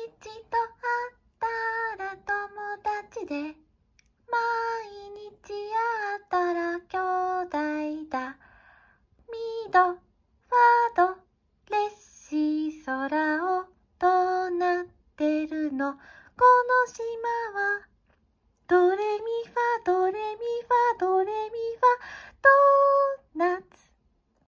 一度会ったら友達で毎日会ったら兄弟だミドファドレッシー空をどうなってるのこの島はドレミファドレミファドレ